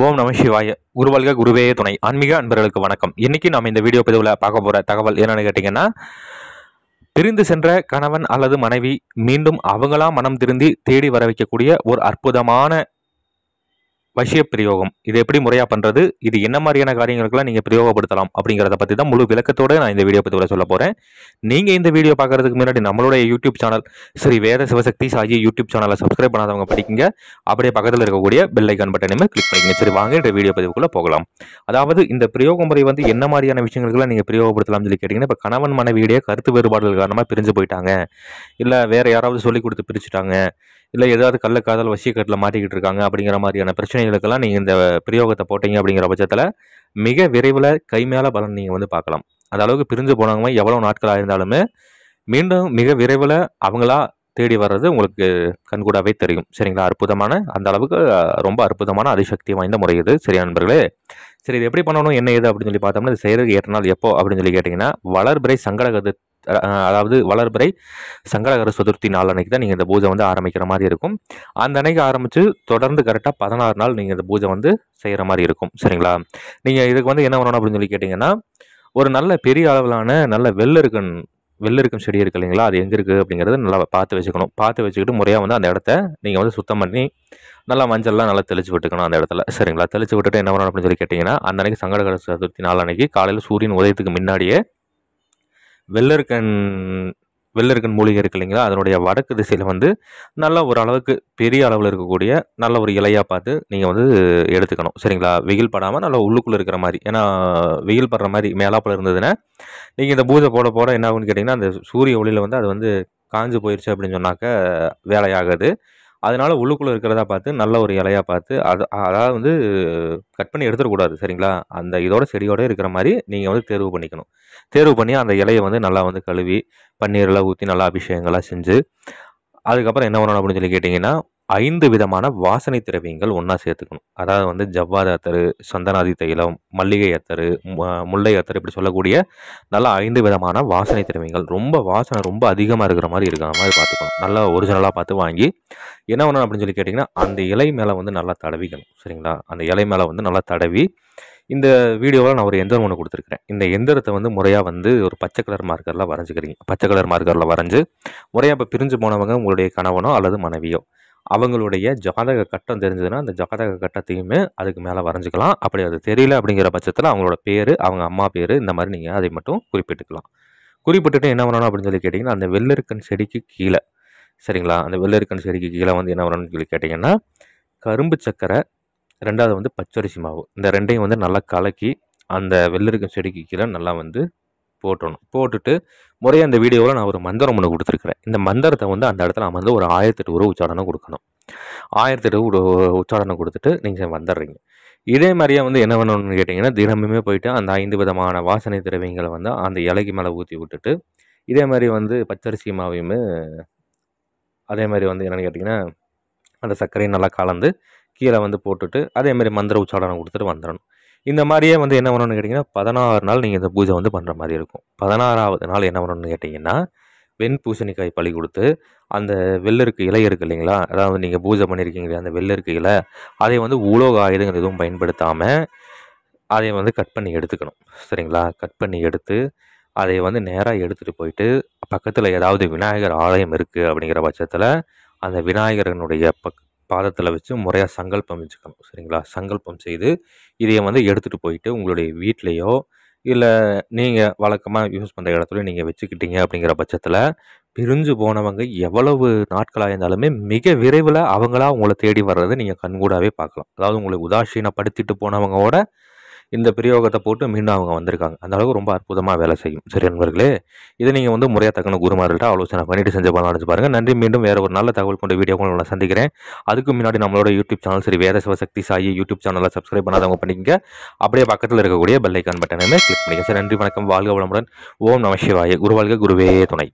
ஓம் நம சிவாய குருவல்க குருவே துணை ஆன்மீக அன்பர்களுக்கு வணக்கம் இன்னைக்கு நம்ம இந்த வீடியோ பதிவில் பார்க்க போகிற தகவல் என்னென்னு கேட்டிங்கன்னா பிரிந்து சென்ற கணவன் அல்லது மனைவி மீண்டும் அவங்களாம் மனம் திருந்தி தேடி வர வைக்கக்கூடிய ஒரு அற்புதமான வசிய பிரயோகம் இது எப்படி முறையாக பண்ணுறது இது என்ன மாதிரியான காரியங்களுக்கெல்லாம் நீங்கள் பிரயோகப்படுத்தலாம் அப்படிங்கிறத பற்றி தான் முழு விளக்கத்தோடு நான் இந்த வீடியோ பற்றி சொல்ல போகிறேன் நீங்கள் இந்த வீடியோ பார்க்குறதுக்கு முன்னாடி நம்மளுடைய YouTube channel Sri Veda Sivasakthi Saji YouTube சேனலை சப்ஸ்கிரைப் பண்ணாதவங்க படிக்குங்க அப்படியே பக்கத்தில் இருக்கக்கூடிய பெல்லைக்கான் ஐக்கான் பட்டனையுமே கிளிக் பண்ணிக்கங்க சரி வாங்க இந்த வீடியோ பதிவுக்குள்ளே போகலாம் அதாவது இந்த பிரயோக முறை வந்து என்ன மாதிரியான விஷயங்களுக்குலாம் நீங்கள் பிரயோகப்படுத்தலாம்னு சொல்லி கேட்டிங்கன்னா இப்போ கணவன் மனைவியுடைய கருத்து வேறுபாடுகள் காரணமாக பிரிஞ்சு போயிட்டாங்க இல்லை வேறு யாராவது சொல்லி கொடுத்து பிரிச்சுட்டாங்க இல்லை ஏதாவது கள்ளக்காதல் வசியக்கட்டில் மாட்டிக்கிட்டு இருக்காங்க அப்படிங்கிற மாதிரியான பிரச்சனைகளுக்கெல்லாம் நீங்கள் இந்த பிரயோகத்தை போட்டீங்க அப்படிங்கிற பட்சத்தில் மிக விரைவில் கை மேலே பலன் நீங்கள் வந்து பார்க்கலாம் அந்த அளவுக்கு பிரிஞ்சு போனவங்க எவ்வளோ நாட்களாக இருந்தாலுமே மீண்டும் மிக விரைவில் அவங்களா தேடி வர்றது உங்களுக்கு கண்கூடாவே தெரியும் சரிங்களா அற்புதமான அந்த அளவுக்கு ரொம்ப அற்புதமான அதிசக்தி வாய்ந்த முறை இது சரி நண்பர்களே சரி இது எப்படி பண்ணணும் என்ன ஏது அப்படின்னு சொல்லி பார்த்தோம்னா இது செய்கிறது நாள் எப்போ அப்படின்னு சொல்லி கேட்டிங்கன்னா வளர்பிறை சங்கடகத்தை அதாவது வளர்பிறை சங்கடகர சதுர்த்தி நாள் அன்றைக்கி தான் நீங்கள் இந்த பூஜை வந்து ஆரம்பிக்கிற மாதிரி இருக்கும் அந்த அன்னைக்கு ஆரம்பித்து தொடர்ந்து கரெக்டாக பதினாறு நாள் நீங்கள் இந்த பூஜை வந்து செய்கிற மாதிரி இருக்கும் சரிங்களா நீங்கள் இதுக்கு வந்து என்ன பண்ணணும் அப்படின்னு சொல்லி கேட்டிங்கன்னா ஒரு நல்ல பெரிய அளவிலான நல்ல வெள்ளருக்கன் வெள்ளருக்கும் செடி இருக்குது இல்லைங்களா அது எங்கே இருக்குது அப்படிங்கிறது நல்லா பார்த்து வச்சுக்கணும் பார்த்து வச்சுக்கிட்டு முறையாக வந்து அந்த இடத்த நீங்கள் வந்து சுத்தம் பண்ணி நல்லா மஞ்சள்லாம் நல்லா தெளிச்சு விட்டுக்கணும் அந்த இடத்துல சரிங்களா தெளிச்சு விட்டுட்டு என்ன பண்ணணும் அப்படின்னு சொல்லி கேட்டிங்கன்னா அந்த அன்றைக்கி சங்கடகர சதுர்த்தி நாள் அன்னைக்கு காலையில் சூரியன் உதயத்துக்கு முன்னாடியே வெள்ளரிக்கன் வெள்ளரிக்கன் மூலிகை இருக்கு இல்லைங்களா அதனுடைய வடக்கு திசையில் வந்து நல்லா ஒரு அளவுக்கு பெரிய அளவில் இருக்கக்கூடிய நல்ல ஒரு இலையாக பார்த்து நீங்கள் வந்து எடுத்துக்கணும் சரிங்களா வெயில் படாமல் நல்லா உள்ளுக்குள்ளே இருக்கிற மாதிரி ஏன்னா வெயில் படுற மாதிரி மேலாப்பில் இருந்ததுன்னா நீங்கள் இந்த பூஜை போட போட என்ன ஆகுன்னு கேட்டிங்கன்னா அந்த சூரிய ஒளியில் வந்து அது வந்து காஞ்சு போயிடுச்சு அப்படின்னு சொன்னாக்க வேலையாகுது அதனால் உள்ளுக்குள்ளே இருக்கிறதா பார்த்து நல்ல ஒரு இலையாக பார்த்து அது அதாவது வந்து கட் பண்ணி எடுத்துடக்கூடாது சரிங்களா அந்த இதோட செடியோட இருக்கிற மாதிரி நீங்கள் வந்து தேர்வு பண்ணிக்கணும் தேர்வு பண்ணி அந்த இலையை வந்து நல்லா வந்து கழுவி பன்னீரெல்லாம் ஊற்றி நல்லா அபிஷேகங்கள்லாம் செஞ்சு அதுக்கப்புறம் என்ன பண்ணணும் அப்படின்னு சொல்லி கேட்டிங்கன்னா ஐந்து விதமான வாசனை திரவியங்கள் ஒன்றா சேர்த்துக்கணும் அதாவது வந்து ஜவ்வாத அத்தரு சந்தனாதி தைலம் மல்லிகை அத்தரு முல்லை அத்தர் இப்படி சொல்லக்கூடிய நல்லா ஐந்து விதமான வாசனை திரவியங்கள் ரொம்ப வாசனை ரொம்ப அதிகமாக இருக்கிற மாதிரி இருக்கிற மாதிரி பார்த்துக்கணும் நல்லா ஒரிஜினலாக பார்த்து வாங்கி என்ன பண்ணணும் அப்படின்னு சொல்லி கேட்டிங்கன்னா அந்த இலை மேலே வந்து நல்லா தடவிக்கணும் சரிங்களா அந்த இலை மேலே வந்து நல்லா தடவி இந்த வீடியோவில் நான் ஒரு எந்திரம் ஒன்று கொடுத்துருக்குறேன் இந்த எந்திரத்தை வந்து முறையாக வந்து ஒரு பச்சை கலர் மார்க்கரில் வரைஞ்சிக்கிறீங்க பச்சை கலர் மார்க்கரில் வரைஞ்சி முறையாக இப்போ பிரிஞ்சு போனவங்க உங்களுடைய கணவனோ அல்லது மனைவியோ அவங்களுடைய ஜாதக கட்டம் தெரிஞ்சதுன்னா அந்த ஜாதக கட்டத்தையுமே அதுக்கு மேலே வரைஞ்சிக்கலாம் அப்படி அது தெரியல அப்படிங்கிற பட்சத்தில் அவங்களோட பேர் அவங்க அம்மா பேர் இந்த மாதிரி நீங்கள் அதை மட்டும் குறிப்பிட்டுக்கலாம் குறிப்பிட்டுட்டு என்ன பண்ணணும் அப்படின்னு சொல்லி கேட்டிங்கன்னா அந்த வெள்ளருக்கன் செடிக்கு கீழே சரிங்களா அந்த வெள்ளருக்கன் செடிக்கு கீழே வந்து என்ன பண்ணணும்னு சொல்லி கேட்டிங்கன்னா கரும்பு சக்கரை ரெண்டாவது வந்து பச்சரிசி மாவு இந்த ரெண்டையும் வந்து நல்லா கலக்கி அந்த வெள்ளருக்கன் செடிக்கு கீழே நல்லா வந்து போட்டணும் போட்டுட்டு முறையாக அந்த வீடியோவில் நான் ஒரு மந்திரம் ஒன்று கொடுத்துருக்குறேன் இந்த மந்திரத்தை வந்து அந்த இடத்துல நான் வந்து ஒரு ஆயிரத்தெட்டு ஒரு உச்சாடனம் கொடுக்கணும் ஆயிரத்தெட்டு உட உச்சாரணம் கொடுத்துட்டு நீங்கள் வந்துடுறீங்க இதே மாதிரியே வந்து என்ன பண்ணணும்னு கேட்டிங்கன்னா தினமுமே போயிட்டு அந்த ஐந்து விதமான வாசனை திரவியங்களை வந்து அந்த இலைக்கு மேலே ஊற்றி விட்டுட்டு இதே மாதிரி வந்து பச்சரிசி மாவையும் அதே மாதிரி வந்து என்னென்னு கேட்டிங்கன்னா அந்த சர்க்கரையும் நல்லா கலந்து கீழே வந்து போட்டுட்டு அதே மாதிரி மந்திர உச்சாடனம் கொடுத்துட்டு வந்துடணும் இந்த மாதிரியே வந்து என்ன பண்ணணும்னு கேட்டிங்கன்னா பதினாறு நாள் நீங்கள் இந்த பூஜை வந்து பண்ணுற மாதிரி இருக்கும் பதினாறாவது நாள் என்ன பண்ணணும்னு கேட்டிங்கன்னா வெண் பூசணிக்காய் பழி கொடுத்து அந்த வெள்ளருக்கு இலை இருக்குது இல்லைங்களா அதாவது நீங்கள் பூஜை பண்ணியிருக்கீங்க அந்த வெள்ளருக்கு இலை அதை வந்து உலோக ஆயுதங்கள் எதுவும் பயன்படுத்தாமல் அதை வந்து கட் பண்ணி எடுத்துக்கணும் சரிங்களா கட் பண்ணி எடுத்து அதை வந்து நேராக எடுத்துகிட்டு போயிட்டு பக்கத்தில் ஏதாவது விநாயகர் ஆலயம் இருக்குது அப்படிங்கிற பட்சத்தில் அந்த விநாயகரனுடைய பக் பாதத்தில் வச்சு முறையாக சங்கல்பம் வச்சுக்கணும் சரிங்களா சங்கல்பம் செய்து இதையை வந்து எடுத்துகிட்டு போயிட்டு உங்களுடைய வீட்லேயோ இல்லை நீங்கள் வழக்கமாக யூஸ் பண்ணுற இடத்துல நீங்கள் வச்சுக்கிட்டீங்க அப்படிங்கிற பட்சத்தில் பிரிஞ்சு போனவங்க எவ்வளவு நாட்களாக இருந்தாலுமே மிக விரைவில் அவங்களா உங்களை தேடி வர்றதை நீங்கள் கண்கூடாகவே பார்க்கலாம் அதாவது உங்களை உதாசீனப்படுத்திட்டு போனவங்களோட இந்த பிரயோகத்தை போட்டு மீண்டும் அவங்க வந்திருக்காங்க அந்த அளவுக்கு ரொம்ப அற்புதமாக வேலை செய்யும் சரி நண்பர்களே இதை நீங்கள் வந்து முறையாக தக்கணும் குருமார்கள்ட்ட ஆலோசனை பண்ணிட்டு செஞ்ச பலன் அடைஞ்சு பாருங்கள் நன்றி மீண்டும் வேறு ஒரு நல்ல தகவல் கொண்ட வீடியோ உங்களை நான் சந்திக்கிறேன் அதுக்கு முன்னாடி நம்மளோட யூடியூப் சேனல் சரி வேறு சிவசக்தி சாயி யூடியூப் சேனலில் சப்ஸ்கிரைப் பண்ணாதவங்க பண்ணிக்கங்க அப்படியே பக்கத்தில் இருக்கக்கூடிய பெல்லைக்கான் பட்டனையுமே கிளிக் பண்ணிக்கோங்க சார் நன்றி வணக்கம் வாழ்க வளமுடன் ஓம் நம சிவாய குருவாழ்க குருவே துணை